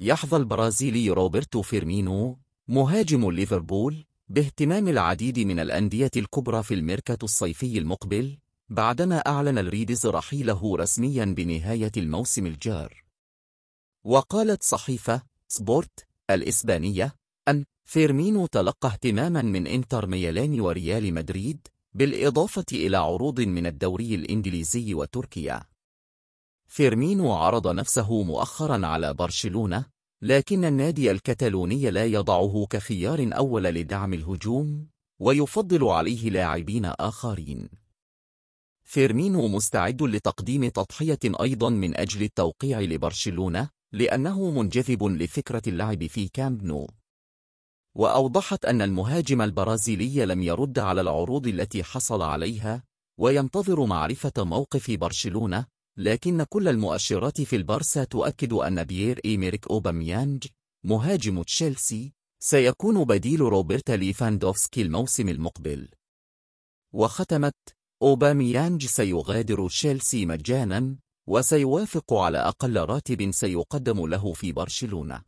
يحظى البرازيلي روبرتو فيرمينو مهاجم ليفربول باهتمام العديد من الأندية الكبرى في الميركاتو الصيفي المقبل بعدما أعلن الريدز رحيله رسميا بنهاية الموسم الجار وقالت صحيفة سبورت الإسبانية أن فيرمينو تلقى اهتماما من إنتر ميلان وريال مدريد بالإضافة إلى عروض من الدوري الإنجليزي وتركيا فيرمينو عرض نفسه مؤخرا على برشلونة لكن النادي الكتالوني لا يضعه كخيار أول لدعم الهجوم ويفضل عليه لاعبين آخرين فيرمينو مستعد لتقديم تضحية أيضا من أجل التوقيع لبرشلونة لأنه منجذب لفكرة اللعب في كامب نو وأوضحت أن المهاجم البرازيلي لم يرد على العروض التي حصل عليها وينتظر معرفة موقف برشلونة لكن كل المؤشرات في البارسا تؤكد أن بيير إيميريك أوباميانج مهاجم تشيلسي سيكون بديل روبرت ليفاندوفسكي الموسم المقبل وختمت أوباميانج سيغادر تشيلسي مجانا وسيوافق على أقل راتب سيقدم له في برشلونة